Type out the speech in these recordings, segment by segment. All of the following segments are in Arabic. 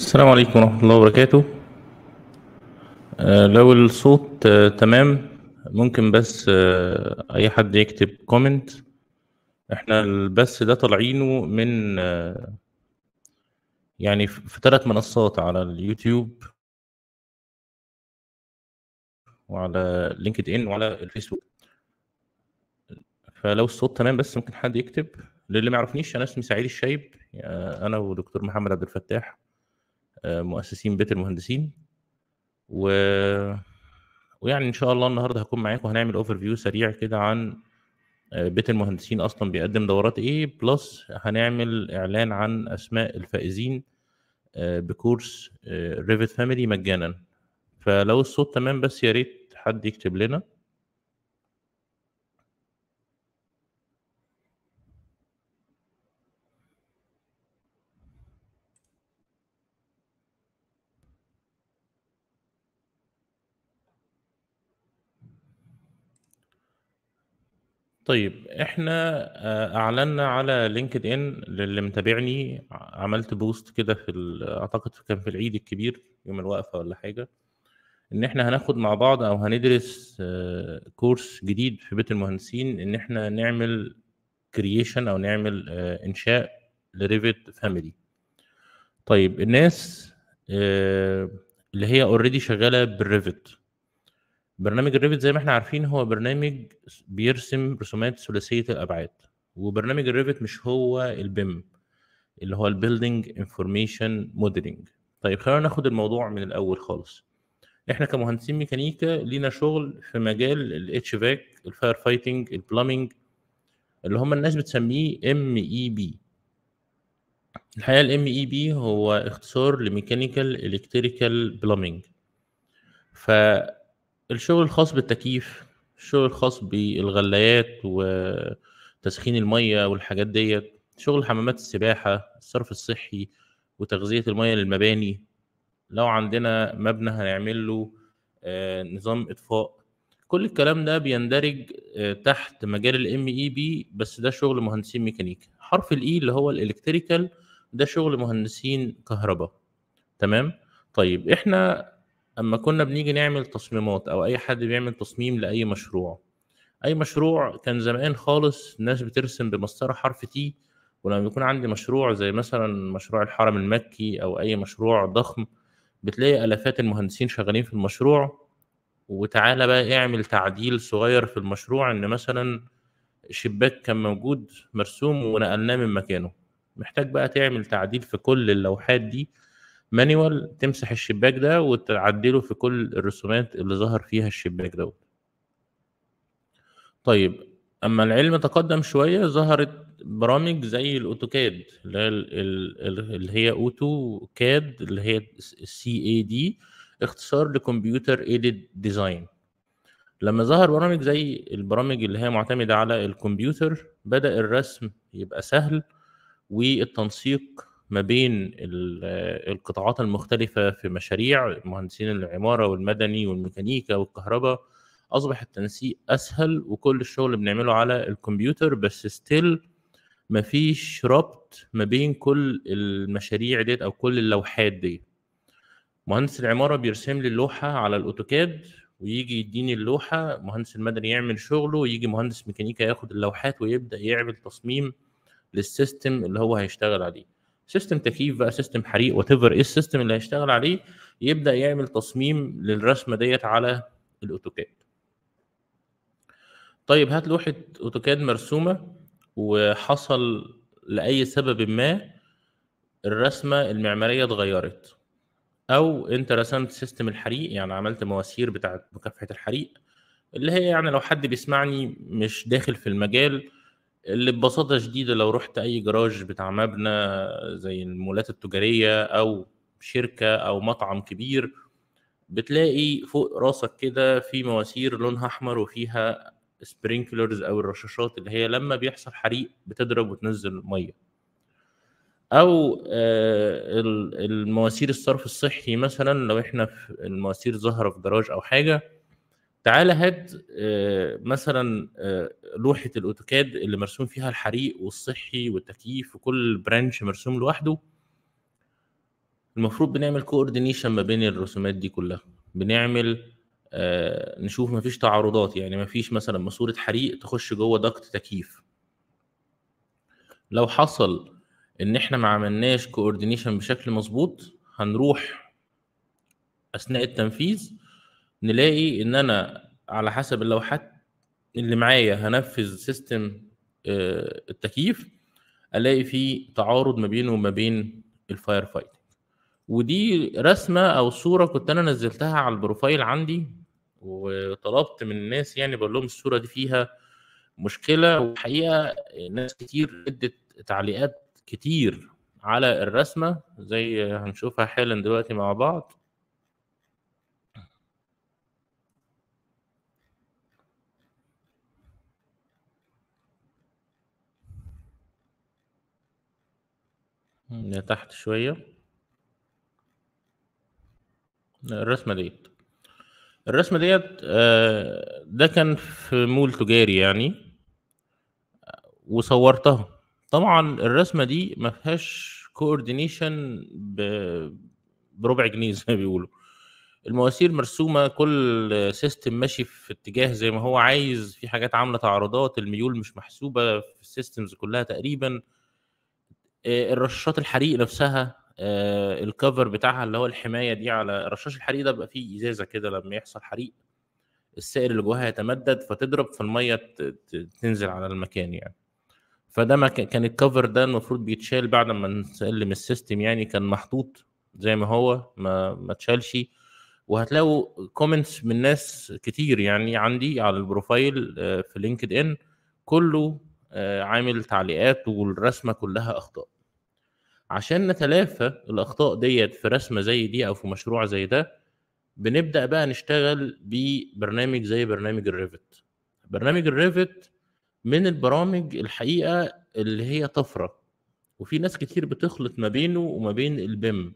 السلام عليكم ورحمة الله وبركاته آه، لو الصوت آه، تمام ممكن بس آه، أي حد يكتب كومنت احنا البث ده طالعينه من يعني في ثلاث منصات على اليوتيوب وعلى لينكد ان وعلى الفيسبوك فلو الصوت تمام بس ممكن حد يكتب للي ما يعرفنيش انا اسمي سعيد الشايب انا ودكتور محمد عبد الفتاح آه، مؤسسين بيت المهندسين و ويعني ان شاء الله النهارده هكون معاكم هنعمل اوفر فيو سريع كده عن آه، بيت المهندسين اصلا بيقدم دورات ايه بلس هنعمل اعلان عن اسماء الفائزين آه، بكورس ريفت فاميلي مجانا فلو الصوت تمام بس يا ريت حد يكتب لنا طيب احنا آه، أعلنا على لينكد إن للي متابعني عملت بوست كده في أعتقد كان في العيد الكبير يوم الوقفة ولا حاجة، إن إحنا هناخد مع بعض أو هندرس آه، كورس جديد في بيت المهندسين إن إحنا نعمل كرييشن أو نعمل آه، إنشاء لRevit فاميلي طيب الناس اللي هي اوريدي شغالة بالRevit برنامج الريفت زي ما احنا عارفين هو برنامج بيرسم رسومات ثلاثيه الابعاد وبرنامج الريفت مش هو البيم اللي هو البيلدنج انفورميشن موديلنج طيب خلينا ناخد الموضوع من الاول خالص احنا كمهندسين ميكانيكا لينا شغل في مجال الاتش فاك الفاير فايتنج البلامنج اللي هم الناس بتسميه ام اي بي الحقيقه الام اي بي e هو اختصار لميكانيكال الكتريكال بلامنج ف الشغل الخاص بالتكييف الشغل الخاص بالغلايات وتسخين الميه والحاجات ديت شغل حمامات السباحه الصرف الصحي وتغذيه الميه للمباني لو عندنا مبنى هنعمل له آه، نظام اطفاء كل الكلام ده بيندرج آه، تحت مجال الام اي بي e بس ده شغل مهندسين ميكانيكا حرف الاي e اللي هو الالكتريكال ده شغل مهندسين كهرباء تمام طيب احنا اما كنا بنيجي نعمل تصميمات او اي حد بيعمل تصميم لاي مشروع اي مشروع كان زمان خالص الناس بترسم بمسطره حرف تي ولما يكون عندي مشروع زي مثلا مشروع الحرم المكي او اي مشروع ضخم بتلاقي الافات المهندسين شغالين في المشروع وتعالى بقى اعمل تعديل صغير في المشروع ان مثلا شباك كان موجود مرسوم ونقلناه من مكانه محتاج بقى تعمل تعديل في كل اللوحات دي مانيوال تمسح الشباك ده وتعدله في كل الرسومات اللي ظهر فيها الشباك دوت طيب اما العلم تقدم شويه ظهرت برامج زي الاوتوكاد اللي هي اوتو كاد اللي هي سي اي دي اختصار لكمبيوتر ايديد ديزاين لما ظهر برامج زي البرامج اللي هي معتمده على الكمبيوتر بدا الرسم يبقى سهل والتنسيق ما بين القطاعات المختلفة في مشاريع مهندسين العمارة والمدني والميكانيكا والكهرباء أصبح التنسيق أسهل وكل الشغل بنعمله على الكمبيوتر بس ستيل مفيش ربط ما بين كل المشاريع ديت أو كل اللوحات دي مهندس العمارة بيرسم لي اللوحة على الأوتوكاد ويجي يديني اللوحة مهندس المدني يعمل شغله ويجي مهندس ميكانيكا ياخد اللوحات ويبدأ يعمل تصميم للسيستم اللي هو هيشتغل عليه سيستم تكييف بقى سيستم حريق وات ايفر ايه السيستم اللي هيشتغل عليه يبدا يعمل تصميم للرسمه ديت على الاوتوكاد طيب هات لوحه اوتوكاد مرسومه وحصل لاي سبب ما الرسمه المعماريه اتغيرت او انت رسمت سيستم الحريق يعني عملت مواسير بتاعه مكافحه الحريق اللي هي يعني لو حد بيسمعني مش داخل في المجال اللي ببساطه شديده لو رحت اي جراج بتاع مبنى زي المولات التجاريه او شركه او مطعم كبير بتلاقي فوق راسك كده في مواسير لونها احمر وفيها سبرينكلرز او الرشاشات اللي هي لما بيحصل حريق بتضرب وتنزل ميه او آه، المواسير الصرف الصحي مثلا لو احنا في المواسير ظاهره في جراج او حاجه تعال هات آه، مثلا آه، لوحه الاوتوكاد اللي مرسوم فيها الحريق والصحي والتكييف وكل برانش مرسوم لوحده المفروض بنعمل كوردينيشن ما بين الرسومات دي كلها بنعمل آه، نشوف نشوف مفيش تعارضات يعني مفيش مثلا ماسوره حريق تخش جوه دكت تكييف لو حصل ان احنا ما عملناش كوردينيشن بشكل مظبوط هنروح اثناء التنفيذ نلاقي ان انا على حسب اللوحات اللي معايا هنفذ سيستم آه، التكييف الاقي في تعارض ما بينه وما بين الفاير فايتنج ودي رسمه او صوره كنت انا نزلتها على البروفايل عندي وطلبت من الناس يعني بقول لهم الصوره دي فيها مشكله والحقيقه ناس كتير ادت تعليقات كتير على الرسمه زي هنشوفها حالا دلوقتي مع بعض لتحت شوية الرسمة ديت الرسمة ديت آه، ده كان في مول تجاري يعني وصورتها طبعا الرسمة دي ما فيهاش كوردينيشن بربع جنيه زي ما بيقولوا المواسير مرسومه كل سيستم ماشي في اتجاه زي ما هو عايز في حاجات عامله تعارضات الميول مش محسوبه في السيستمز كلها تقريبا آه، الرشاشات الحريق نفسها آه، الكفر بتاعها اللي هو الحمايه دي على رشاش الحريق ده بيبقى فيه ازازه كده لما يحصل حريق السائل اللي جواها يتمدد فتضرب فالميه تنزل على المكان يعني فده ما كان الكفر ده المفروض بيتشال بعد ما نسلم السيستم يعني كان محطوط زي ما هو ما ما اتشالش وهتلاقوا كومنتس من ناس كتير يعني عندي على البروفايل آه، في لينكد ان كله آه، عامل تعليقات والرسمه كلها اخطاء عشان نتلافى الاخطاء ديت في رسمه زي دي او في مشروع زي ده بنبدا بقى نشتغل ببرنامج زي برنامج الريفت برنامج الريفت من البرامج الحقيقه اللي هي طفره وفي ناس كتير بتخلط ما بينه وما بين البيم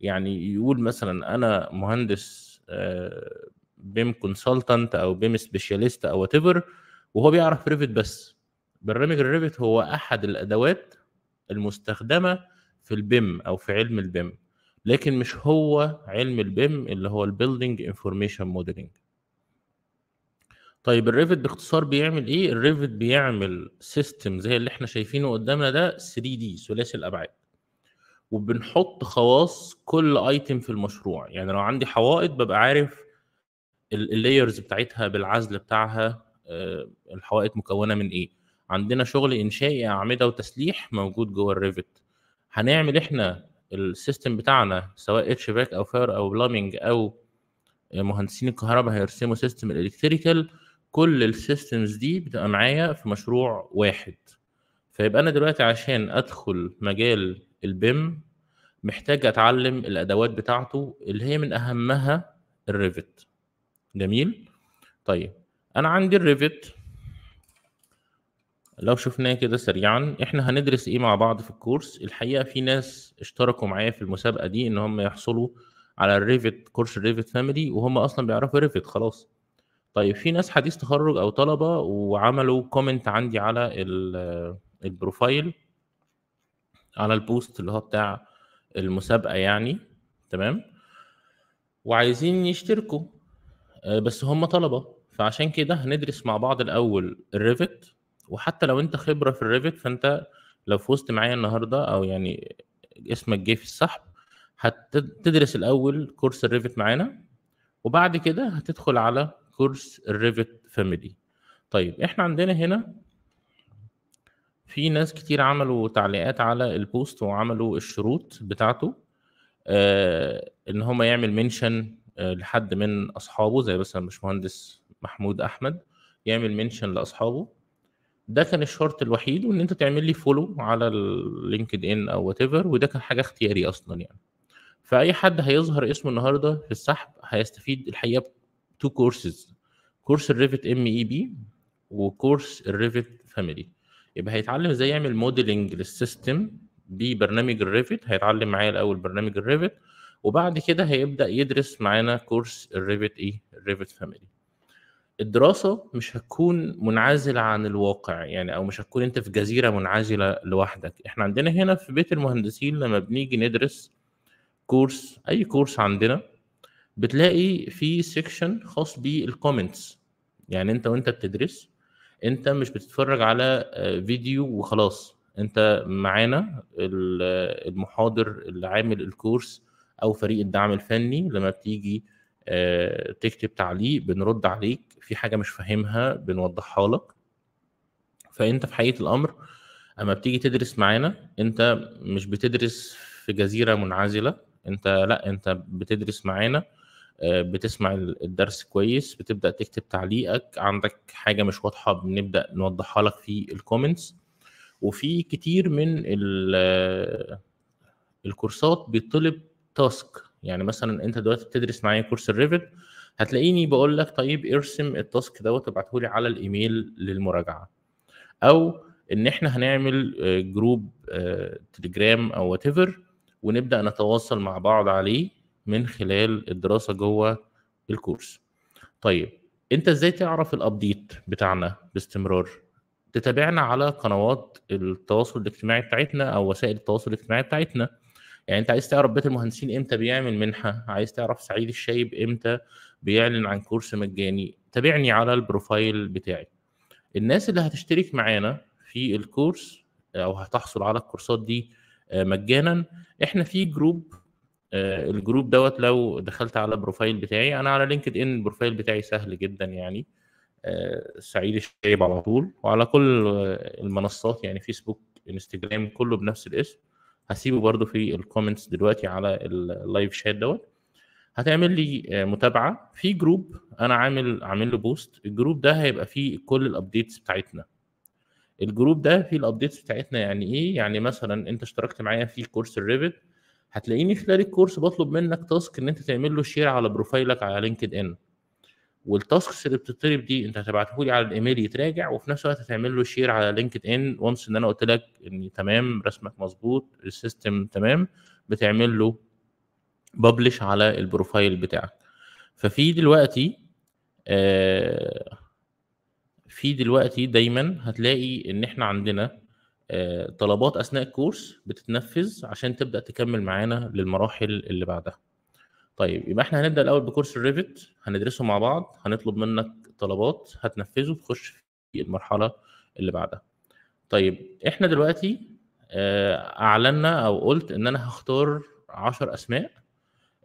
يعني يقول مثلا انا مهندس آه، بيم كونسلتنت او بيم سبيشاليست او وات وهو بيعرف ريفت بس برنامج الريفت هو احد الادوات المستخدمه في البيم او في علم البيم لكن مش هو علم البيم اللي هو البيلدنج انفورميشن موديلنج طيب الريفت باختصار بيعمل ايه الريفت بيعمل سيستم زي اللي احنا شايفينه قدامنا ده 3 دي ثلاثي الابعاد وبنحط خواص كل ايتم في المشروع يعني لو عندي حوائط ببقى عارف اللايرز بتاعتها بالعزل بتاعها آه، الحوائط مكونه من ايه عندنا شغل انشائي اعمده وتسليح موجود جوه الريفت هنعمل احنا السيستم بتاعنا سواء اتش باك او فاير او بلامنج او مهندسين الكهرباء هيرسموا سيستم الالكتريكال كل السيستمز دي بتبقى معايا في مشروع واحد فيبقى انا دلوقتي عشان ادخل مجال البيم محتاج اتعلم الادوات بتاعته اللي هي من اهمها الريفت جميل طيب انا عندي الريفت لو شفناه كده سريعا احنا هندرس ايه مع بعض في الكورس الحقيقه في ناس اشتركوا معايا في المسابقه دي ان هم يحصلوا على الريفت كورس الريفت فاميلي وهم اصلا بيعرفوا ريفت خلاص طيب في ناس حديث تخرج او طلبه وعملوا كومنت عندي على البروفايل على البوست اللي هو بتاع المسابقه يعني تمام وعايزين يشتركوا آه، بس هم طلبه فعشان كده هندرس مع بعض الاول الريفت وحتى لو انت خبره في الريفت فانت لو فزت معايا النهارده او يعني اسمك جه في السحب هتدرس الاول كورس الريفت معانا وبعد كده هتدخل على كورس الريفت فاميلي طيب احنا عندنا هنا في ناس كتير عملوا تعليقات على البوست وعملوا الشروط بتاعته آه ان هم يعمل منشن آه لحد من اصحابه زي مثلا مهندس محمود احمد يعمل منشن لاصحابه ده كان الشرط الوحيد وان انت تعمل لي فولو على اللينكد ان او وات وده كان حاجه اختياري اصلا يعني فاي حد هيظهر اسمه النهارده في السحب هيستفيد الحقيقه تو كورسز كورس الريفت ام اي بي وكورس الريفت فاميلي يبقى هيتعلم ازاي يعمل موديلنج للسيستم ببرنامج الريفت هيتعلم معايا الاول برنامج الريفت وبعد كده هيبدا يدرس معانا كورس الريفت ايه الريفت فاميلي الدراسه مش هتكون منعزله عن الواقع يعني او مش هتكون انت في جزيره منعزله لوحدك احنا عندنا هنا في بيت المهندسين لما بنيجي ندرس كورس اي كورس عندنا بتلاقي في سيكشن خاص بالكومنتس يعني انت وانت بتدرس انت مش بتتفرج على آه، فيديو وخلاص انت معانا آه، المحاضر اللي عامل الكورس او فريق الدعم الفني لما بتيجي آه، تكتب تعليق بنرد عليك في حاجه مش فاهمها بنوضحها لك فانت في حقيقه الامر اما بتيجي تدرس معانا انت مش بتدرس في جزيره منعزله انت لا انت بتدرس معانا آه، بتسمع الدرس كويس بتبدا تكتب تعليقك عندك حاجه مش واضحه بنبدا نوضحها لك في الكومنتس وفي كتير من الكورسات بيطلب تاسك يعني مثلا انت دلوقتي بتدرس معايا كورس الريفت هتلاقيني بقول لك طيب ارسم التاسك دوت ابعته لي على الايميل للمراجعه او ان احنا هنعمل آه، جروب آه، تليجرام او وات ونبدا نتواصل مع بعض عليه من خلال الدراسه جوه الكورس طيب انت ازاي تعرف الابديت بتاعنا باستمرار تتابعنا على قنوات التواصل الاجتماعي بتاعتنا او وسائل التواصل الاجتماعي بتاعتنا يعني انت عايز تعرف بيت المهندسين امتى بيعمل منحه عايز تعرف سعيد الشايب امتى بيعلن عن كورس مجاني تابعني على البروفايل بتاعي الناس اللي هتشترك معانا في الكورس او هتحصل على الكورسات دي آه، مجانا احنا في جروب آه، الجروب دوت لو دخلت على البروفايل بتاعي انا على لينكد ان البروفايل بتاعي سهل جدا يعني سعيد آه، الشايب على طول وعلى كل المنصات يعني فيسبوك انستجرام كله بنفس الاسم هسيبه برضو في الكومنتس دلوقتي على اللايف شات دوت هتعمل لي آه، متابعه في جروب انا عامل عامل له بوست الجروب ده هيبقى فيه كل الابديتس بتاعتنا الجروب ده فيه الابديتس بتاعتنا يعني ايه يعني مثلا انت اشتركت معايا في كورس الريفت هتلاقيني خلال الكورس بطلب منك تاسك ان انت تعمل له شير على بروفايلك على لينكد ان والتاسكس اللي بتطلب دي انت هتبعته لي على الايميل يتراجع وفي نفس الوقت هتعمل له شير على لينكد ان وانس ان انا قلت لك ان تمام رسمك مظبوط السيستم تمام بتعمل له ببلش على البروفايل بتاعك ففي دلوقتي آه، في دلوقتي دايما هتلاقي ان احنا عندنا آه، طلبات اثناء الكورس بتتنفذ عشان تبدا تكمل معانا للمراحل اللي بعدها طيب يبقى احنا هنبدا الاول بكورس الريفت هندرسه مع بعض هنطلب منك طلبات هتنفذه تخش في المرحله اللي بعدها طيب احنا دلوقتي آه، اعلنا او قلت ان انا هختار 10 اسماء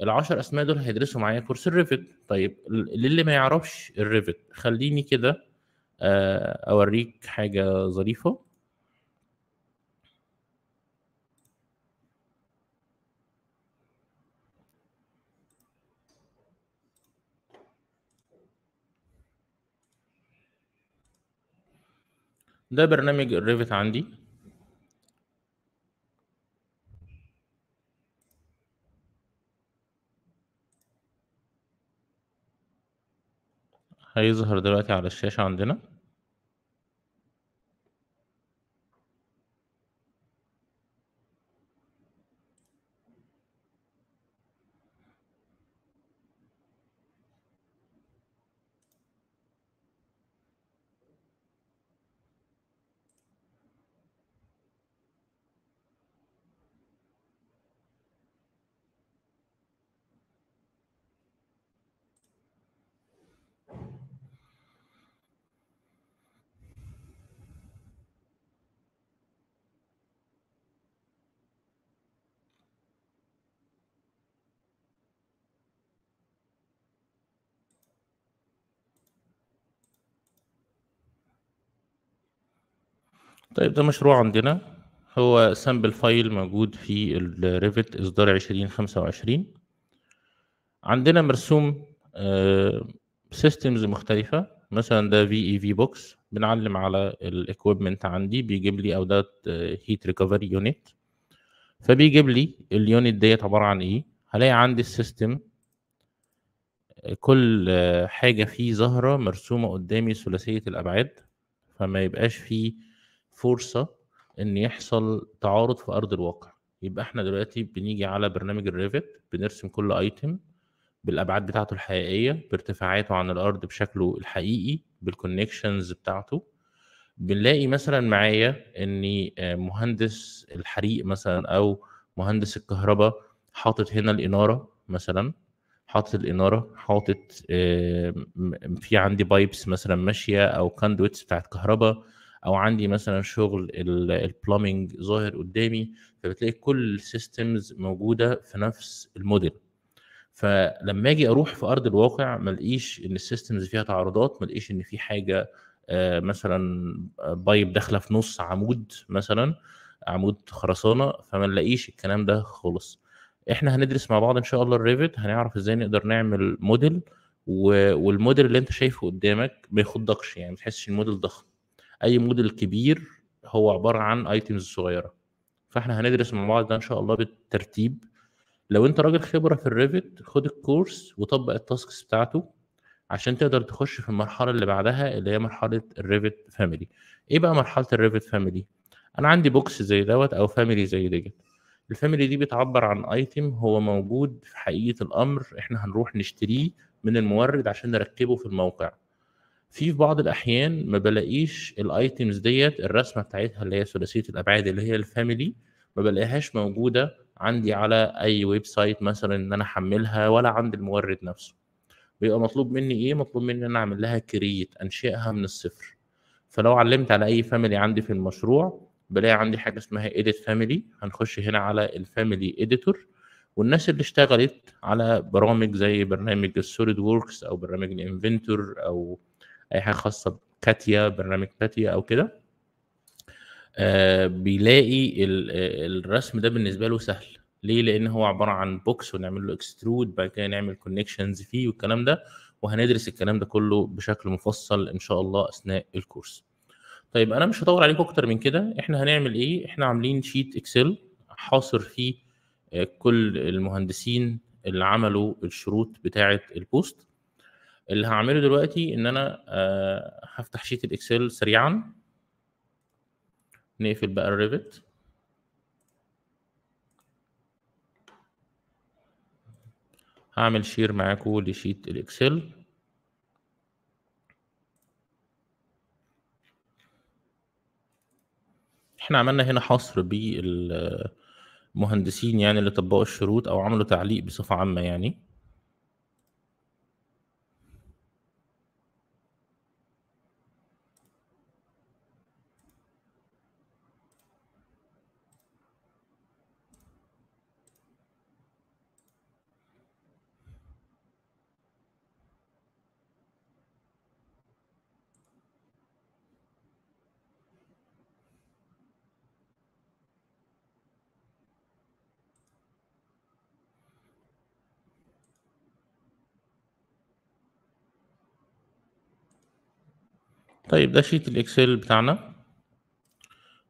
ال10 اسماء دول هيدرسوا معايا كورس الريفت طيب للي ما يعرفش الريفت خليني كده آه، اوريك حاجه ظريفه ده برنامج الريفت عندي هيظهر دلوقتي على الشاشة عندنا طيب ده مشروع عندنا هو سامبل فايل موجود في الريفت اصدار 2025 عندنا مرسوم سيستمز آه، مختلفه مثلا ده في اي في بوكس بنعلم على الاكويبمنت عندي بيجيب لي او ده هيت ريكفري يونت فبيجيب لي اليونت ديت عباره عن ايه هلاقي عندي السيستم آه، كل آه، حاجه فيه ظاهره مرسومه قدامي ثلاثيه الابعاد فما يبقاش فيه فرصه ان يحصل تعارض في ارض الواقع يبقى احنا دلوقتي بنيجي على برنامج الريفت بنرسم كل ايتم بالابعاد بتاعته الحقيقيه بارتفاعاته عن الارض بشكله الحقيقي بالكونكشنز بتاعته بنلاقي مثلا معايا إن آه، مهندس الحريق مثلا او مهندس الكهرباء حاطط هنا الاناره مثلا حاطط الاناره حاطط آه، في عندي بايبس مثلا ماشيه او كاندويتس بتاعت كهرباء او عندي مثلا شغل البلومنج ظاهر قدامي فبتلاقي كل السيستمز موجوده في نفس الموديل فلما اجي اروح في ارض الواقع ما الاقيش ان السيستمز فيها تعارضات ما الاقيش ان في حاجه آه، مثلا بايب آه، داخله في نص عمود مثلا عمود خرسانه فما نلاقيش الكلام ده خالص احنا هندرس مع بعض ان شاء الله الريفت هنعرف ازاي نقدر نعمل موديل والموديل اللي انت شايفه قدامك ما يخضكش يعني ما تحسش الموديل ضخم اي موديل كبير هو عباره عن ايتمز صغيره فاحنا هندرس مع بعض ده ان شاء الله بالترتيب لو انت راجل خبره في الريفت خد الكورس وطبق التاسكس بتاعته عشان تقدر تخش في المرحله اللي بعدها اللي هي مرحله الريفت فاميلي ايه بقى مرحله الريفت فاميلي انا عندي بوكس زي دوت او فاميلي زي ديجيت الفاميلي دي بتعبر عن ايتم هو موجود في حقيقه الامر احنا هنروح نشتريه من المورد عشان نركبه في الموقع في في بعض الاحيان ما بلاقيش الايتيمز ديت الرسمه بتاعتها اللي هي ثلاثيه الابعاد اللي هي الفاميلي ما بلاقيهاش موجوده عندي على اي ويب سايت مثلا ان انا احملها ولا عند المورد نفسه بيبقى مطلوب مني ايه مطلوب مني ان انا اعمل لها كرييت انشئها من الصفر فلو علمت على اي فاميلي عندي في المشروع بلاقي عندي حاجه اسمها ايديت فاميلي هنخش هنا على الفاميلي اديتور والناس اللي اشتغلت على برامج زي برنامج السوليد ووركس او برنامج الانفنتور او اي حاجه خاصه بكاتيا برنامج كاتيا او كده آه بيلاقي الرسم ده بالنسبه له سهل ليه لان هو عباره عن بوكس ونعمل له اكسترود بعد كده نعمل كونكشنز فيه والكلام ده وهندرس الكلام ده كله بشكل مفصل ان شاء الله اثناء الكورس طيب انا مش هطول عليكم اكتر من كده احنا هنعمل ايه احنا عاملين شيت اكسل حاصر فيه آه، كل المهندسين اللي عملوا الشروط بتاعه البوست اللي هعمله دلوقتي ان انا آه هفتح شيت الاكسل سريعا نقفل بقى الريفت هعمل شير معاكم لشيت الاكسل احنا عملنا هنا حصر بالمهندسين يعني اللي طبقوا الشروط او عملوا تعليق بصفه عامه يعني طيب ده شيت الاكسل بتاعنا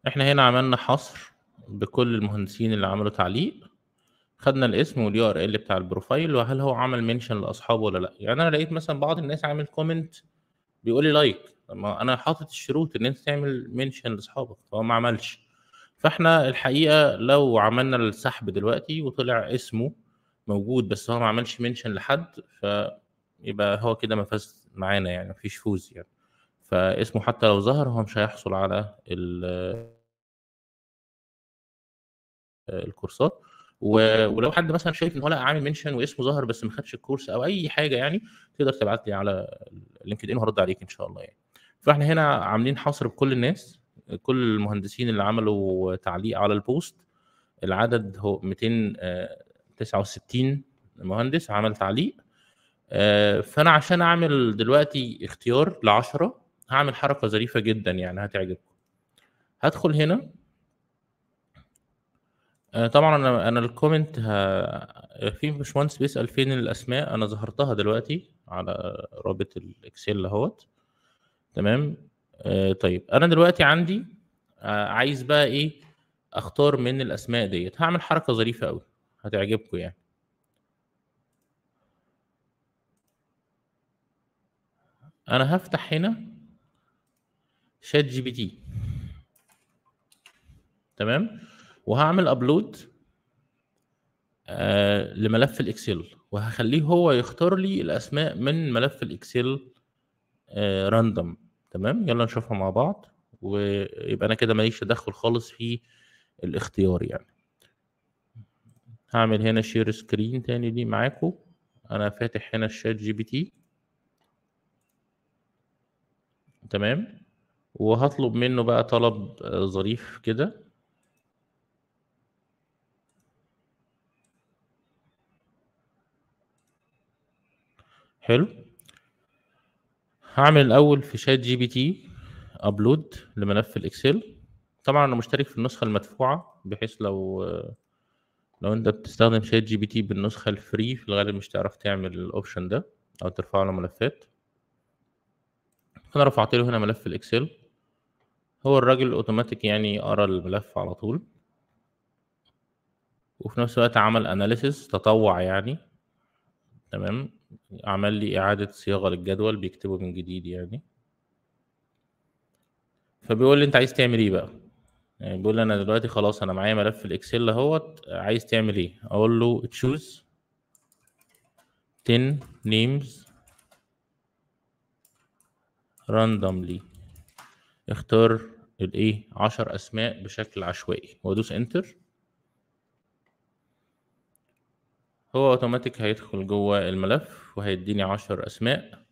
احنا هنا عملنا حصر بكل المهندسين اللي عملوا تعليق خدنا الاسم واليو ار ال بتاع البروفايل وهل هو عمل منشن لاصحابه ولا لا يعني انا لقيت مثلا بعض الناس عامل كومنت بيقول لي لايك طب انا حاطط الشروط ان انت تعمل منشن لاصحابك فهو ما عملش فاحنا الحقيقه لو عملنا السحب دلوقتي وطلع اسمه موجود بس هو ما عملش منشن لحد فيبقى هو كده ما فاز معانا يعني مفيش فوز يعني فاسمه حتى لو ظهر هو مش هيحصل على الكورسات يعني ولو حد مثلا شايف ان هو لا عامل منشن واسمه ظهر بس ما خدش الكورس او اي حاجه يعني تقدر تبعت لي على لينكد ان وهرد عليك ان شاء الله يعني فاحنا هنا عاملين حصر بكل الناس كل المهندسين اللي عملوا تعليق على البوست العدد هو 269 آه، مهندس عمل تعليق آه، فانا عشان اعمل دلوقتي اختيار ل 10 هعمل حركه ظريفه جدا يعني هتعجبكم هدخل هنا آه، طبعا انا انا الكومنت ها في باشمهندس بيسال فين الاسماء انا ظهرتها دلوقتي على رابط الاكسل اهوت تمام آه، طيب انا دلوقتي عندي آه، عايز بقى ايه اختار من الاسماء ديت هعمل حركه ظريفه قوي هتعجبكم يعني انا هفتح هنا شات جي بي تي تمام وهعمل ابلود آه لملف الاكسل وهخليه هو يختار لي الاسماء من ملف الاكسل آه راندوم تمام يلا نشوفها مع بعض ويبقى انا كده ماليش تدخل خالص في الاختيار يعني هعمل هنا شير سكرين تاني دي معاكم انا فاتح هنا الشات جي بي تي تمام وهطلب منه بقى طلب آه، ظريف كده حلو هعمل الاول في شات جي بي تي ابلود لملف الاكسل طبعا انا مشترك في النسخه المدفوعه بحيث لو آه، لو انت بتستخدم شات جي بي تي بالنسخه الفري في الغالب مش هتعرف تعمل الاوبشن ده او ترفع له ملفات فانا رفعت له هنا ملف الاكسل هو الراجل اوتوماتيك يعني قرا الملف على طول وفي نفس الوقت عمل اناليسيس تطوع يعني تمام عمل لي اعاده صياغه للجدول بيكتبه من جديد يعني فبيقول لي انت عايز تعمل ايه بقى يعني بيقول لي انا دلوقتي خلاص انا معايا ملف الاكسل اهوت عايز تعمل ايه اقول له تشوز 10 names راندوملي اختار الايه 10 اسماء بشكل عشوائي وادوس انتر هو اوتوماتيك هيدخل جوه الملف وهيديني 10 اسماء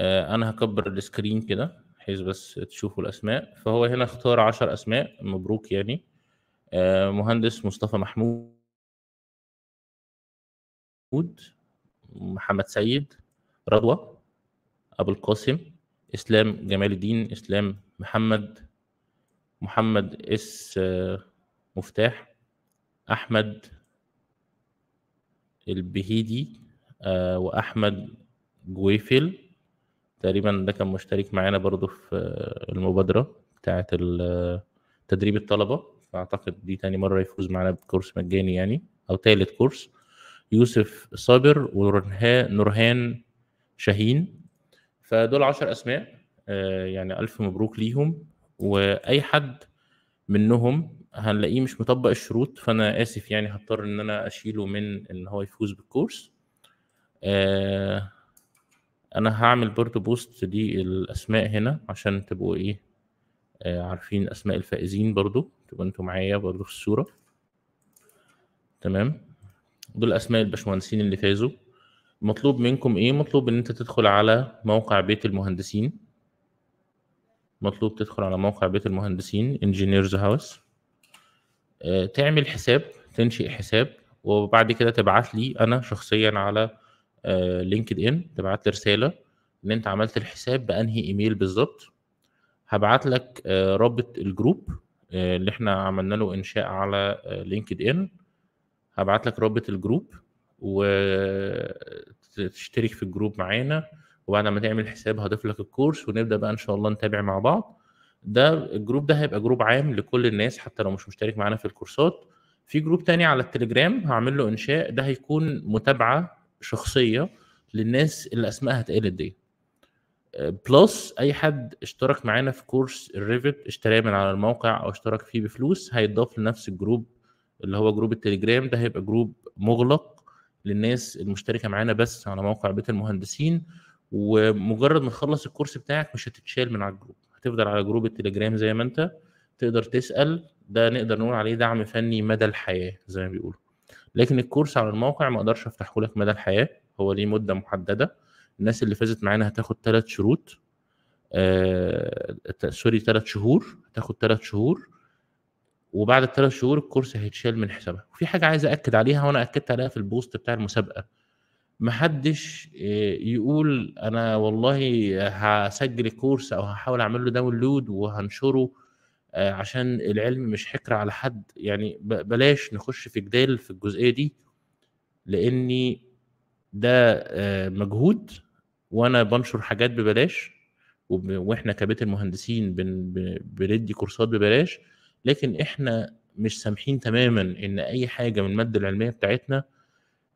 آه انا هكبر السكرين كده بحيث بس تشوفوا الاسماء فهو هنا اختار 10 اسماء مبروك يعني آه مهندس مصطفى محمود محمد سيد رضوى ابو القاسم اسلام جمال الدين اسلام محمد محمد اس آه، مفتاح احمد البهيدي آه، واحمد جويفل تقريبا ده كان مشترك معانا برضو في آه، المبادره بتاعه تدريب الطلبه فاعتقد دي تاني مره يفوز معانا بكورس مجاني يعني او تالت كورس يوسف صابر ونورهان شاهين فدول 10 اسماء آه، يعني الف مبروك ليهم واي حد منهم هنلاقيه مش مطبق الشروط فانا اسف يعني هضطر ان انا اشيله من ان هو يفوز بالكورس آه، انا هعمل برضو بوست دي الاسماء هنا عشان تبقوا ايه آه، عارفين اسماء الفائزين برضو تبقوا انتوا معايا برضو في الصوره تمام دول اسماء الباشمهندسين اللي فازوا مطلوب منكم ايه مطلوب ان انت تدخل على موقع بيت المهندسين مطلوب تدخل على موقع بيت المهندسين انجينيرز آه، هاوس تعمل حساب تنشئ حساب وبعد كده تبعت لي انا شخصيا على آه، لينكد ان تبعت لي رساله ان انت عملت الحساب بانهي ايميل بالظبط هبعت لك آه، رابط الجروب اللي احنا عملنا له انشاء على لينكد ان هبعت لك رابط الجروب وتشترك في الجروب معانا وبعد ما تعمل حساب هضيف لك الكورس ونبدا بقى ان شاء الله نتابع مع بعض ده الجروب ده هيبقى جروب عام لكل الناس حتى لو مش مشترك معانا في الكورسات في جروب تاني على التليجرام هعمل له انشاء ده هيكون متابعه شخصيه للناس اللي اسمائها اتقالت دي بلس اي حد اشترك معانا في كورس الريفت اشتراه من على الموقع او اشترك فيه بفلوس هيتضاف لنفس الجروب اللي هو جروب التليجرام ده هيبقى جروب مغلق للناس المشتركه معانا بس على موقع بيت المهندسين ومجرد ما تخلص الكورس بتاعك مش هتتشال من على الجروب هتفضل على جروب التليجرام زي ما انت تقدر تسال ده نقدر نقول عليه دعم فني مدى الحياه زي ما بيقولوا لكن الكورس على الموقع ما اقدرش افتحه لك مدى الحياه هو ليه مده محدده الناس اللي فازت معانا هتاخد ثلاث شروط آه... سوري ثلاث شهور هتاخد ثلاث شهور وبعد الثلاث شهور الكورس هيتشال من حسابها وفي حاجه عايز اكد عليها وانا اكدت عليها في البوست بتاع المسابقه محدش آه، يقول انا والله هسجل الكورس او هحاول اعمل له داونلود وهنشره آه، عشان العلم مش حكر على حد يعني بلاش نخش في جدال في الجزئيه دي لاني ده آه، مجهود وانا بنشر حاجات ببلاش واحنا كبيت المهندسين بندي كورسات ببلاش لكن احنا مش سامحين تماما ان اي حاجه من الماده العلميه بتاعتنا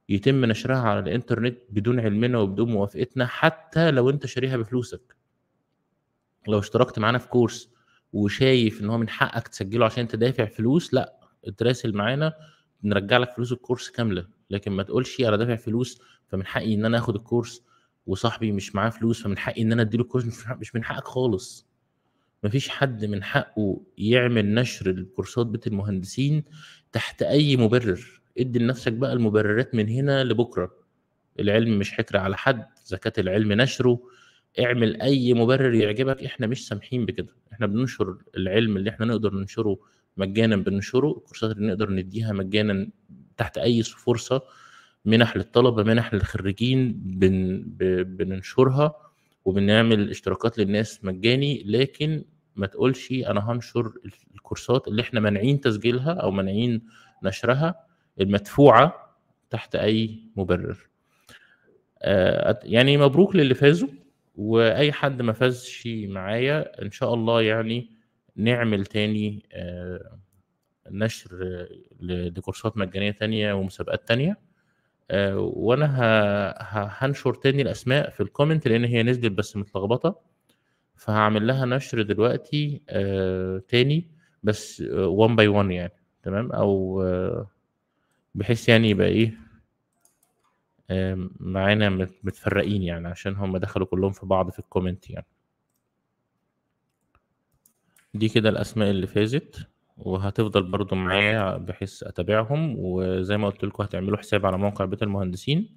يتم نشرها على الانترنت بدون علمنا وبدون موافقتنا حتى لو انت شاريها بفلوسك لو اشتركت معانا في كورس وشايف ان هو من حقك تسجله عشان انت دافع فلوس لا اتراسل معانا نرجع لك فلوس الكورس كامله لكن ما تقولش انا دافع فلوس فمن حقي ان انا اخد الكورس وصاحبي مش معاه فلوس فمن حقي ان انا اديله الكورس مش من حقك خالص مفيش حد من حقه يعمل نشر الكورسات بتاعت المهندسين تحت اي مبرر ادي لنفسك بقى المبررات من هنا لبكره العلم مش حكر على حد زكاه العلم نشره اعمل اي مبرر يعجبك احنا مش سامحين بكده احنا بننشر العلم اللي احنا نقدر ننشره مجانا بننشره الكورسات اللي نقدر نديها مجانا تحت اي فرصه منح للطلبه منح للخريجين بن... بننشرها وبنعمل اشتراكات للناس مجاني لكن ما تقولش انا هنشر الكورسات اللي احنا مانعين تسجيلها او مانعين نشرها المدفوعه تحت اي مبرر آه، يعني مبروك للي فازوا واي حد ما فازش معايا ان شاء الله يعني نعمل تاني آه، نشر لكورسات مجانيه تانية ومسابقات تانية آه، وانا هنشر تاني الاسماء في الكومنت لان هي نزلت بس متلخبطه فهعمل لها نشر دلوقتي آه تاني بس وان باي وان يعني تمام او آه بحيث يعني يبقى ايه آه معانا متفرقين يعني عشان هم دخلوا كلهم في بعض في الكومنت يعني دي كده الاسماء اللي فازت وهتفضل برضو معايا بحيث اتابعهم وزي ما قلت لكم هتعملوا حساب على موقع بيت المهندسين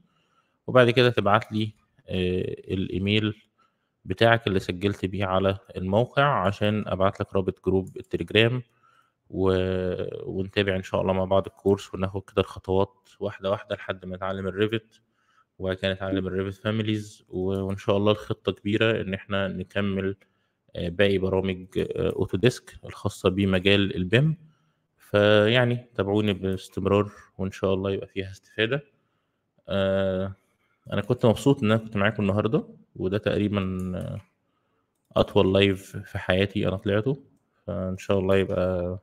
وبعد كده تبعت لي آه، الايميل بتاعك اللي سجلت بيه على الموقع عشان ابعت لك رابط جروب التليجرام و... ونتابع ان شاء الله مع بعض الكورس وناخد كده الخطوات واحده واحده لحد ما نتعلم الريفت وبعد كده نتعلم الريفت فاميليز و... وان شاء الله الخطه كبيره ان احنا نكمل آه، باقي برامج اوتوديسك آه، الخاصه بمجال البيم فيعني تابعوني باستمرار وان شاء الله يبقى فيها استفاده آه، انا كنت مبسوط ان انا كنت معاكم النهارده وده تقريبا اطول لايف في حياتي انا طلعته فان شاء الله يبقى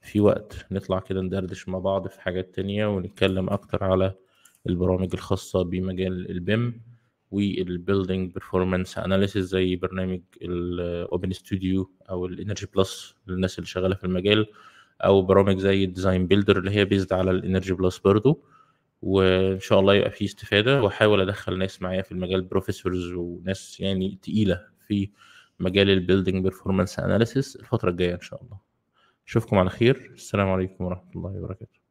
في وقت نطلع كده ندردش مع بعض في حاجات تانية ونتكلم اكتر على البرامج الخاصة بمجال البيم والبيلدينج بيرفورمانس اناليسيس زي برنامج الاوبن ستوديو او الانرجي بلس للناس اللي شغالة في المجال او برامج زي الديزاين بيلدر اللي هي بيزد على الانرجي بلس برضه وان شاء الله يبقى فيه استفاده واحاول ادخل ناس معايا في المجال بروفيسورز وناس يعني تقيله في مجال البيلدينج بيرفورمانس اناليسيس الفتره الجايه ان شاء الله اشوفكم على خير السلام عليكم ورحمه الله وبركاته